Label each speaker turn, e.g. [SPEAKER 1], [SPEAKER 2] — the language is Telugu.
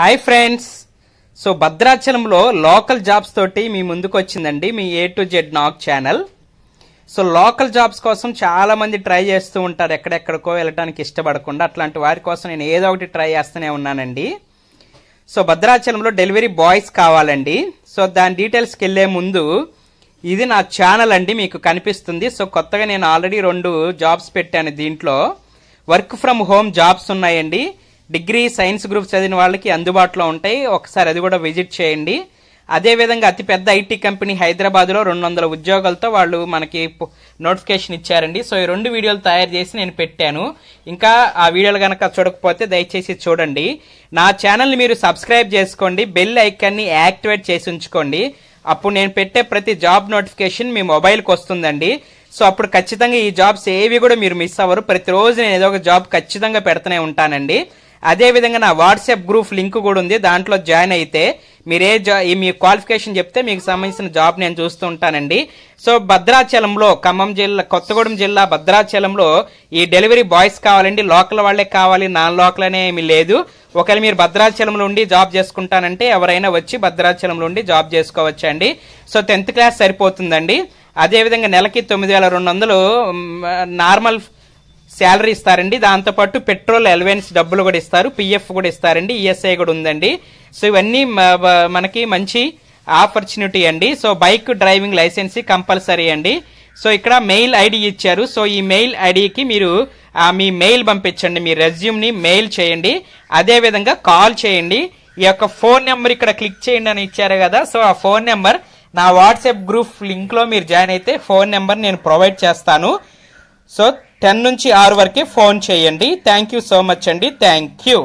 [SPEAKER 1] హాయ్ ఫ్రెండ్స్ సో భద్రాచలంలో లోకల్ జాబ్స్ తోటి మీ ముందుకు వచ్చిందండి మీ ఏ టు జెడ్ నాక్ ఛానల్ సో లోకల్ జాబ్స్ కోసం చాలామంది ట్రై చేస్తూ ఉంటారు ఎక్కడెక్కడికో వెళ్ళడానికి ఇష్టపడకుండా అట్లాంటి వారి కోసం నేను ఏదో ఒకటి ట్రై చేస్తూనే ఉన్నానండి సో భద్రాచలంలో డెలివరీ బాయ్స్ కావాలండి సో దాని డీటెయిల్స్కి వెళ్ళే ముందు ఇది నా ఛానల్ అండి మీకు కనిపిస్తుంది సో కొత్తగా నేను ఆల్రెడీ రెండు జాబ్స్ పెట్టాను దీంట్లో వర్క్ ఫ్రమ్ హోమ్ జాబ్స్ ఉన్నాయండి డిగ్రీ సైన్స్ గ్రూప్ చదివిన వాళ్ళకి అందుబాటులో ఉంటాయి ఒకసారి అది కూడా విజిట్ చేయండి అదేవిధంగా అతిపెద్ద ఐటీ కంపెనీ హైదరాబాద్లో రెండు వందల ఉద్యోగాలతో వాళ్ళు మనకి నోటిఫికేషన్ ఇచ్చారండి సో ఈ రెండు వీడియోలు తయారు చేసి నేను పెట్టాను ఇంకా ఆ వీడియోలు కనుక చూడకపోతే దయచేసి చూడండి నా ఛానల్ని మీరు సబ్స్క్రైబ్ చేసుకోండి బెల్ ఐకాన్ని యాక్టివేట్ చేసి ఉంచుకోండి అప్పుడు నేను పెట్టే ప్రతి జాబ్ నోటిఫికేషన్ మీ మొబైల్కి వస్తుందండి సో అప్పుడు ఖచ్చితంగా ఈ జాబ్స్ ఏవి కూడా మీరు మిస్ అవ్వరు ప్రతిరోజు నేను ఏదో ఒక జాబ్ ఖచ్చితంగా పెడుతూనే ఉంటానండి అదేవిధంగా నా వాట్సాప్ గ్రూప్ లింక్ కూడా ఉంది దాంట్లో జాయిన్ అయితే మీరే జా మీ క్వాలిఫికేషన్ చెప్తే మీకు సంబంధించిన జాబ్ నేను చూస్తూ ఉంటానండి సో భద్రాచలంలో ఖమ్మం జిల్లా కొత్తగూడెం జిల్లా భద్రాచలంలో ఈ డెలివరీ బాయ్స్ కావాలండి లోకల్ వాళ్ళే కావాలి నాన్ లోకల్ అనే లేదు ఒకవేళ మీరు భద్రాచలంలో ఉండి జాబ్ చేసుకుంటానంటే ఎవరైనా వచ్చి భద్రాచలంలో ఉండి జాబ్ చేసుకోవచ్చండి సో టెన్త్ క్లాస్ సరిపోతుందండి అదేవిధంగా నెలకి తొమ్మిది వేల రెండు వందలు నార్మల్ శాలరీ ఇస్తారండి దాంతోపాటు పెట్రోల్ అలవెన్స్ డబ్బులు కూడా ఇస్తారు పిఎఫ్ కూడా ఇస్తారండి ఈఎస్ఐ కూడా ఉందండి సో ఇవన్నీ మనకి మంచి ఆపర్చునిటీ అండి so bike driving licence compulsory అండి సో ఇక్కడ మెయిల్ ఐడి ఇచ్చారు సో ఈ మెయిల్ ఐడికి మీరు మీ మెయిల్ పంపించండి మీ రెజ్యూమ్ని మెయిల్ చేయండి అదేవిధంగా కాల్ చేయండి ఈ యొక్క ఫోన్ నెంబర్ ఇక్కడ క్లిక్ చేయండి అని ఇచ్చారు కదా సో ఆ ఫోన్ నెంబర్ నా వాట్సాప్ గ్రూప్ లింక్లో మీరు జాయిన్ అయితే ఫోన్ నెంబర్ నేను ప్రొవైడ్ చేస్తాను సో టెన్ నుంచి ఆరు వరకే ఫోన్ చేయండి థ్యాంక్ యూ సో మచ్ అండి థ్యాంక్ యూ